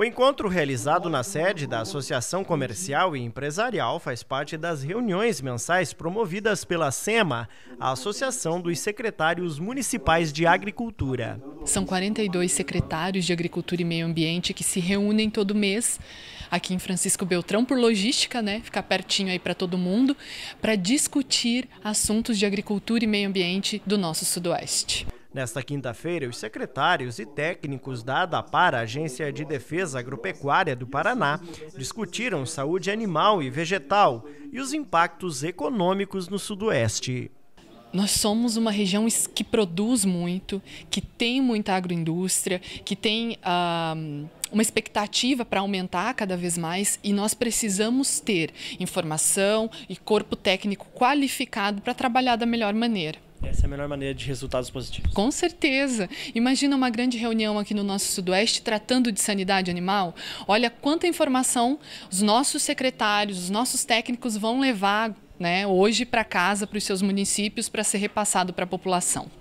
O encontro realizado na sede da Associação Comercial e Empresarial faz parte das reuniões mensais promovidas pela SEMA, a Associação dos Secretários Municipais de Agricultura. São 42 secretários de Agricultura e Meio Ambiente que se reúnem todo mês aqui em Francisco Beltrão por logística, né? Ficar pertinho aí para todo mundo para discutir assuntos de agricultura e meio ambiente do nosso sudoeste. Nesta quinta-feira, os secretários e técnicos da ADAPAR, Agência de Defesa Agropecuária do Paraná, discutiram saúde animal e vegetal e os impactos econômicos no Sudoeste. Nós somos uma região que produz muito, que tem muita agroindústria, que tem ah, uma expectativa para aumentar cada vez mais e nós precisamos ter informação e corpo técnico qualificado para trabalhar da melhor maneira. Essa é a melhor maneira de resultados positivos. Com certeza. Imagina uma grande reunião aqui no nosso Sudoeste tratando de sanidade animal. Olha quanta informação os nossos secretários, os nossos técnicos vão levar né, hoje para casa, para os seus municípios, para ser repassado para a população.